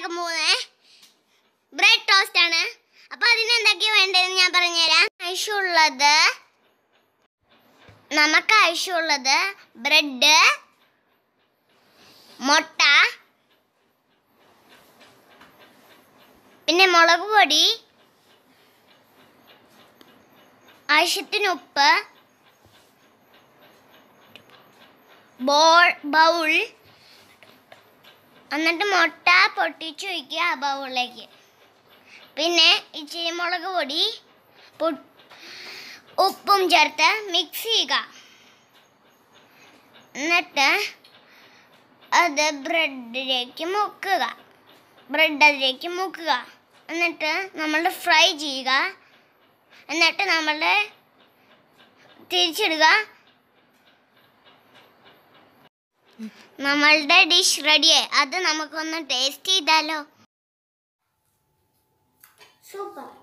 ഉണ്ടാക്കാൻ പോകുന്നത് bread toast ആണ് അപ്പോൾ അതിന് എന്തൊക്കെയാണ് വേണ്ടതെന്ന് ഞാൻ പറഞ്ഞുതരാം ആവശ്യമുള്ളത് നമുക്ക് ആവശ്യമുള്ളത് ബ്രെഡ് മുട്ട പിന്നെ മുളക് പൊടി ആവശ്യത്തിന് ഉപ്പ് ബോൾ ബൗൾ എന്നിട്ട് മുട്ട പൊട്ടിച്ചു വയ്ക്കുക ആ ബൗളിലേക്ക് പിന്നെ ഇച്ചിരി മുളക് പൊടി ഉപ്പും ചേർത്ത് മിക്സ് ചെയ്യുക എന്നിട്ട് അത് ബ്രെഡിലേക്ക് മുക്കുക ബ്രെഡ് അതിലേക്ക് മുക്കുക എന്നിട്ട് നമ്മൾ ഫ്രൈ ചെയ്യുക എന്നിട്ട് നമ്മൾ തിരിച്ചിടുക നമ്മളുടെ ഡിഷ് റെഡിയായി അത് നമുക്കൊന്ന് ടേസ്റ്റ് ചെയ്താലോ സൂപ്പർ